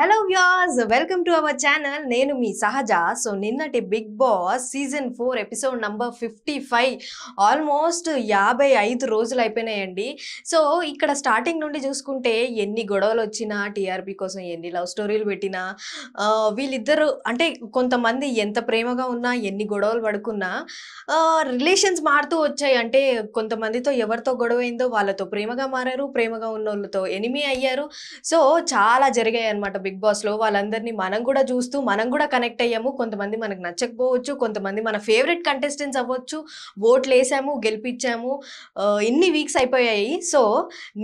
Hello views welcome to our channel నేను మీ Sahaja so నిన్నటి Bigg Boss season four episode number fifty five almost యాభై ఐదు రోజులు అయిపోయినాయండి సో ఇక్కడ స్టార్టింగ్ నుండి చూసుకుంటే ఎన్ని గొడవలు వచ్చినా టీఆర్పీ కోసం ఎన్ని లవ్ స్టోరీలు పెట్టినా వీళ్ళిద్దరు అంటే కొంతమంది ఎంత ప్రేమగా ఉన్నా ఎన్ని గొడవలు పడుకున్నా రిలేషన్స్ మారుతూ వచ్చాయి అంటే కొంతమందితో ఎవరితో గొడవ అయిందో వాళ్ళతో ప్రేమగా మారారు ప్రేమగా ఉన్న వాళ్ళతో ఎనిమి అయ్యారు సో చాలా జరిగాయి అనమాట బిగ్ బాస్ లో వాళ్ళందరినీ మనం కూడా చూస్తూ మనం కూడా కనెక్ట్ అయ్యాము కొంతమంది మనకు నచ్చకపోవచ్చు కొంతమంది మన ఫేవరెట్ కంటెస్టెంట్స్ అవ్వచ్చు ఓట్లు వేసాము గెలిపించాము ఇన్ని వీక్స్ అయిపోయాయి సో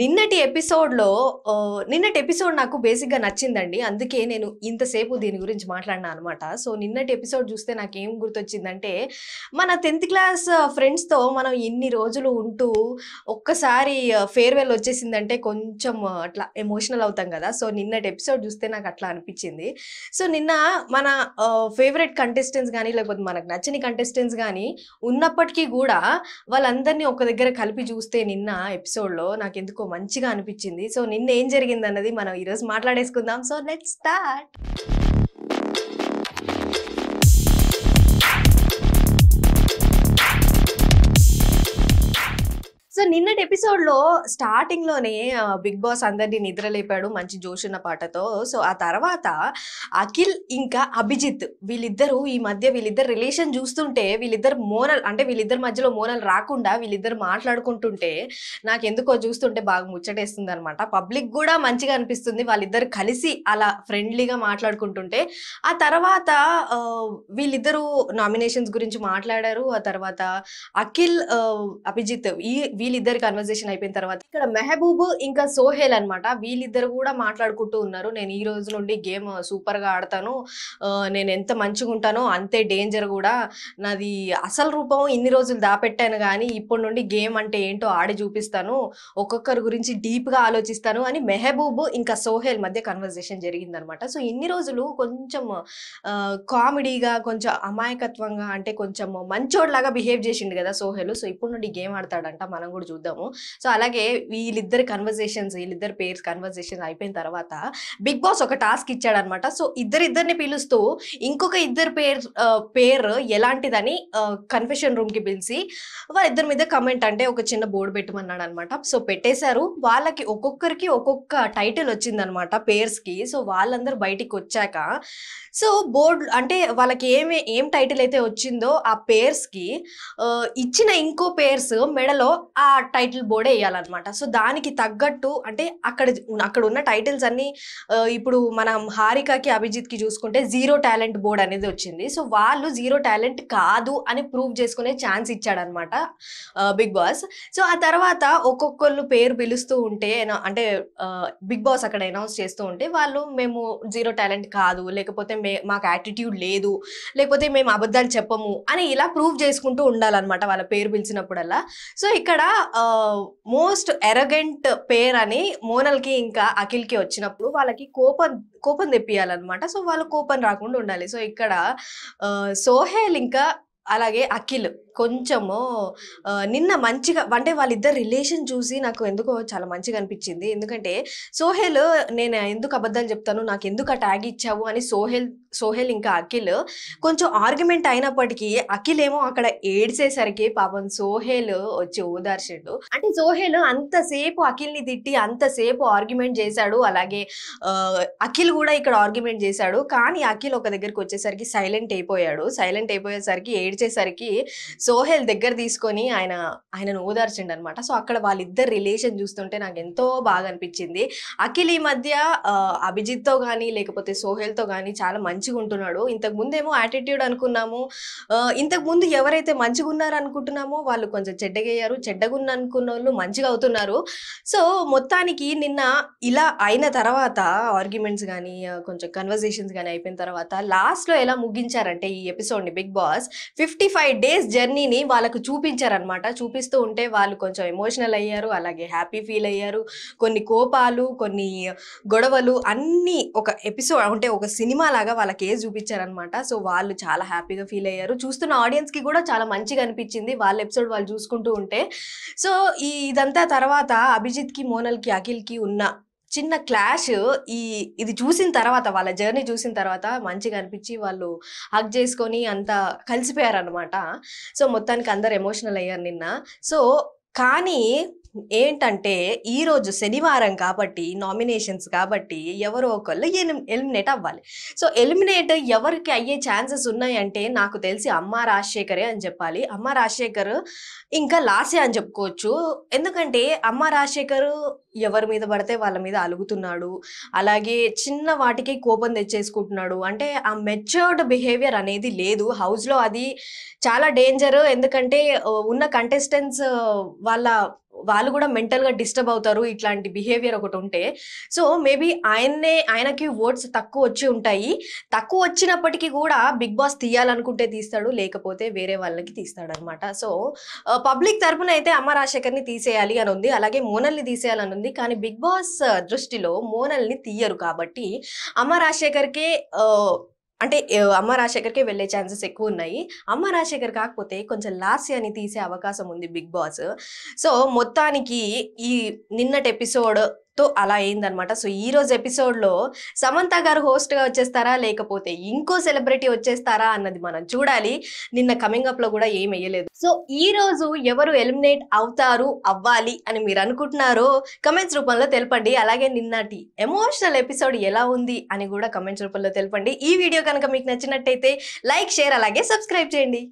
నిన్నటి ఎపిసోడ్లో నిన్నటి ఎపిసోడ్ నాకు బేసిక్గా నచ్చిందండి అందుకే నేను ఇంతసేపు దీని గురించి మాట్లాడినా అనమాట సో నిన్నటి ఎపిసోడ్ చూస్తే నాకు ఏం గుర్తొచ్చిందంటే మన టెన్త్ క్లాస్ ఫ్రెండ్స్తో మనం ఇన్ని రోజులు ఉంటూ ఒక్కసారి ఫేర్వెల్ వచ్చేసిందంటే కొంచెం అట్లా ఎమోషనల్ అవుతాం కదా సో నిన్నటి ఎపిసోడ్ చూస్తే నాకు అట్లా అట్లా అనిపించింది సో నిన్న మన ఫేవరెట్ కంటెస్టెంట్స్ కానీ లేకపోతే మనకు నచ్చని కంటెస్టెంట్స్ కానీ ఉన్నప్పటికీ కూడా వాళ్ళందరినీ ఒక దగ్గర కలిపి చూస్తే నిన్న ఎపిసోడ్లో నాకు ఎందుకో మంచిగా అనిపించింది సో నిన్న ఏం జరిగింది అన్నది మనం ఈరోజు మాట్లాడేసుకుందాం సో లెట్ స్టార్ట్ సో నిన్నటి ఎపిసోడ్ లో స్టార్టింగ్ లోనే బిగ్ బాస్ అందరినీ లేపాడు మంచి జోషున్న పాటతో సో ఆ తర్వాత అఖిల్ ఇంకా అభిజిత్ వీళ్ళిద్దరూ ఈ మధ్య వీళ్ళిద్దరు రిలేషన్ చూస్తుంటే వీళ్ళిద్దరు మోనల్ అంటే వీళ్ళిద్దరి మధ్యలో మోనల్ రాకుండా వీళ్ళిద్దరు మాట్లాడుకుంటుంటే నాకు ఎందుకో చూస్తుంటే బాగా ముచ్చటేస్తుంది అనమాట పబ్లిక్ కూడా మంచిగా అనిపిస్తుంది వాళ్ళిద్దరు కలిసి అలా ఫ్రెండ్లీగా మాట్లాడుకుంటుంటే ఆ తర్వాత వీళ్ళిద్దరూ నామినేషన్స్ గురించి మాట్లాడారు ఆ తర్వాత అఖిల్ అభిజిత్ ఈ వీళ్ళిద్దరు కన్వర్జేషన్ అయిపోయిన తర్వాత ఇక్కడ మెహబూబ్ ఇంకా సోహేల్ అనమాట వీళ్ళిద్దరు కూడా మాట్లాడుకుంటూ ఉన్నారు నేను ఈ రోజు నుండి గేమ్ సూపర్ గా ఆడతాను నేను ఎంత మంచిగా ఉంటానో అంతే డేంజర్ కూడా నాది అసలు రూపం ఇన్ని రోజులు దాపెట్టాను కానీ ఇప్పటి నుండి గేమ్ అంటే ఏంటో ఆడి చూపిస్తాను ఒక్కొక్కరి గురించి డీప్ గా ఆలోచిస్తాను అని మెహబూబ్ ఇంకా సోహెల్ మధ్య కన్వర్జేషన్ జరిగిందనమాట సో ఇన్ని రోజులు కొంచెం కామెడీగా కొంచెం అమాయకత్వంగా అంటే కొంచెం మంచోడ్లాగా బిహేవ్ చేసిండు కదా సోహెల్ సో ఇప్పుడు నుండి గేమ్ ఆడతాడంట మనం కూడా చూద్దాము సో అలాగే వీళ్ళిద్దరు కన్వర్జేషన్స్ వీళ్ళిద్దరు పేర్స్ కన్వర్జేషన్ అయిపోయిన తర్వాత బిగ్ బాస్ ఒక టాస్క్ ఇచ్చాడనమాట సో ఇద్దరిద్దరిని పిలుస్తూ ఇంకొక ఇద్దరు పేరు పేరు ఎలాంటిదని కన్ఫెషన్ రూమ్కి పిలిచి వాళ్ళిద్దరి మీద కమెంట్ అంటే ఒక చిన్న బోర్డు పెట్టమన్నాడు అనమాట సో పెట్టేశారు వాళ్ళకి ఒక్కొక్కరికి ఒక్కొక్క టైటిల్ వచ్చిందనమాట పేర్స్కి సో వాళ్ళందరూ బయటికి వచ్చాక సో బోర్డ్ అంటే వాళ్ళకి ఏమి ఏం టైటిల్ అయితే వచ్చిందో ఆ పేర్స్కి ఇచ్చిన ఇంకో పేర్స్ మెడలో ఆ ఆ టైటిల్ బోర్డే వేయాలన్నమాట సో దానికి తగ్గట్టు అంటే అక్కడ అక్కడ ఉన్న టైటిల్స్ అన్నీ ఇప్పుడు మనం హారికకి అభిజిత్కి చూసుకుంటే జీరో టాలెంట్ బోర్డ్ అనేది వచ్చింది సో వాళ్ళు జీరో టాలెంట్ కాదు అని ప్రూవ్ చేసుకునే ఛాన్స్ ఇచ్చాడనమాట బిగ్ బాస్ సో ఆ తర్వాత ఒక్కొక్కళ్ళు పేరు పిలుస్తూ ఉంటే అంటే బిగ్ బాస్ అక్కడ అనౌన్స్ చేస్తూ ఉంటే వాళ్ళు మేము జీరో టాలెంట్ కాదు లేకపోతే మే మాకు యాటిట్యూడ్ లేదు లేకపోతే మేము అబద్ధాలు చెప్పము అని ఇలా ప్రూవ్ చేసుకుంటూ ఉండాలన్నమాట వాళ్ళ పేరు పిలిచినప్పుడల్లా సో ఇక్కడ మోస్ట్ ఎరగెంట్ పేర్ అని మోనల్కి ఇంకా అఖిల్కి వచ్చినప్పుడు వాళ్ళకి కోపం కోపం తెప్పియాలన్నమాట సో వాళ్ళు కోపం రాకుండా ఉండాలి సో ఇక్కడ సోహేల్ ఇంకా అలాగే అఖిల్ కొంచెము నిన్న మంచిగా అంటే వాళ్ళిద్దరు రిలేషన్ చూసి నాకు ఎందుకో చాలా మంచిగా అనిపించింది ఎందుకంటే సోహేల్ నేను ఎందుకు అబద్ధాలు చెప్తాను నాకు ఎందుకు ఆ ట్యాగ్ ఇచ్చావు అని సోహెల్ సోహెల్ ఇంకా అఖిల్ కొంచెం ఆర్గ్యుమెంట్ అయినప్పటికీ అఖిల్ ఏమో అక్కడ ఏడ్చేసరికి పాపం సోహెల్ వచ్చి ఓదార్చిండు అంటే సోహెల్ అంతసేపు అఖిల్ ని తిట్టి అంతసేపు ఆర్గ్యుమెంట్ చేశాడు అలాగే అఖిల్ కూడా ఇక్కడ ఆర్గ్యుమెంట్ చేశాడు కానీ అఖిల్ ఒక దగ్గరికి వచ్చేసరికి సైలెంట్ అయిపోయాడు సైలెంట్ అయిపోయేసరికి ఏడ్చేసరికి సోహెల్ దగ్గర తీసుకొని ఆయన ఆయనను ఓదార్చిండు అనమాట సో అక్కడ వాళ్ళిద్దరు రిలేషన్ చూస్తుంటే నాకు ఎంతో బాగా అనిపించింది అఖిల్ ఈ మధ్య అభిజిత్తో కానీ లేకపోతే సోహెల్తో కానీ చాలా మంచి మంచిగా ఉంటున్నాడు ఇంతకు ముందేమో యాటిట్యూడ్ అనుకున్నాము ఇంతకు ముందు ఎవరైతే మంచిగా ఉన్నారు అనుకుంటున్నామో వాళ్ళు కొంచెం చెడ్డగయ్యారు చెడ్డగున్న అనుకున్న వాళ్ళు మంచిగా అవుతున్నారు సో మొత్తానికి నిన్న ఇలా అయిన తర్వాత ఆర్గ్యుమెంట్స్ కానీ కొంచెం కన్వర్జేషన్స్ కానీ అయిపోయిన తర్వాత లాస్ట్లో ఎలా ముగించారంటే ఈ ఎపిసోడ్ని Bigg Boss fifty five days జర్నీని వాళ్ళకు చూపించారనమాట చూపిస్తూ ఉంటే వాళ్ళు కొంచెం ఎమోషనల్ అయ్యారు అలాగే హ్యాపీ ఫీల్ అయ్యారు కొన్ని కోపాలు కొన్ని గొడవలు అన్నీ ఒక ఎపిసోడ్ అంటే ఒక సినిమా లాగా వాళ్ళకి కేజ్ చూపించారనమాట సో వాళ్ళు చాలా హ్యాపీగా ఫీల్ అయ్యారు చూస్తున్న ఆడియన్స్ కి కూడా చాలా మంచిగా అనిపించింది వాళ్ళ ఎపిసోడ్ వాళ్ళు చూసుకుంటూ ఉంటే సో ఈ ఇదంతా తర్వాత అభిజిత్ కి మోనల్ కి అఖిల్ కి ఉన్న చిన్న క్లాష్ ఈ ఇది చూసిన తర్వాత వాళ్ళ జర్నీ చూసిన తర్వాత మంచిగా అనిపించి వాళ్ళు హక్ చేసుకొని అంతా కలిసిపోయారనమాట సో మొత్తానికి అందరు ఎమోషనల్ అయ్యారు నిన్న సో కానీ ఏంటంటే ఈరోజు శనివారం కాబట్టి నామినేషన్స్ కాబట్టి ఎవరో ఒకళ్ళు ఎలిమినేట్ అవ్వాలి సో ఎలిమినేట్ ఎవరికి అయ్యే ఛాన్సెస్ ఉన్నాయంటే నాకు తెలిసి అమ్మ రాజశేఖరే అని చెప్పాలి అమ్మ రాజశేఖర్ ఇంకా లాసే అని చెప్పుకోవచ్చు ఎందుకంటే అమ్మ రాజశేఖర్ ఎవరి మీద పడితే వాళ్ళ మీద అలుగుతున్నాడు అలాగే చిన్న వాటికి కోపం తెచ్చేసుకుంటున్నాడు అంటే ఆ మెచ్యూర్డ్ బిహేవియర్ అనేది లేదు హౌస్లో అది చాలా డేంజర్ ఎందుకంటే ఉన్న కంటెస్టెంట్స్ వాళ్ళ వాళ్ళు కూడా మెంటల్ గా డిస్టర్బ్ అవుతారు ఇట్లాంటి బిహేవియర్ ఒకటి ఉంటే సో మేబీ ఆయన్నే ఆయనకి ఓట్స్ తక్కువ వచ్చి ఉంటాయి తక్కువ వచ్చినప్పటికీ కూడా బిగ్ బాస్ తీయాలనుకుంటే తీస్తాడు లేకపోతే వేరే వాళ్ళకి తీస్తాడు అనమాట సో పబ్లిక్ తరపున అయితే అమ్మ రాజశేఖర్ని తీసేయాలి అని ఉంది అలాగే మోనల్ని తీసేయాలని ఉంది కానీ బిగ్ బాస్ దృష్టిలో మోనల్ని తీయరు కాబట్టి అమ్మ రాజశేఖర్కే అంటే అమ్మ రాజశేఖర్కి వెళ్ళే ఛాన్సెస్ ఎక్కువ ఉన్నాయి అమ్మ రాజశేఖర్ కాకపోతే కొంచెం అని తీసే అవకాశం ఉంది బిగ్ బాస్ సో మొత్తానికి ఈ నిన్నటి ఎపిసోడ్ సో అలా అయిందనమాట సో ఈ రోజు ఎపిసోడ్లో సమంత గారు హోస్ట్గా వచ్చేస్తారా లేకపోతే ఇంకో సెలబ్రిటీ వచ్చేస్తారా అన్నది మనం చూడాలి నిన్న కమింగ్ అప్లో కూడా ఏం వేయలేదు సో ఈ రోజు ఎవరు ఎలిమినేట్ అవుతారు అవ్వాలి అని మీరు అనుకుంటున్నారో కమెంట్స్ రూపంలో తెలపండి అలాగే నిన్నటి ఎమోషనల్ ఎపిసోడ్ ఎలా ఉంది అని కూడా కమెంట్స్ రూపంలో తెలపండి ఈ వీడియో కనుక మీకు నచ్చినట్టయితే లైక్ షేర్ అలాగే సబ్స్క్రైబ్ చేయండి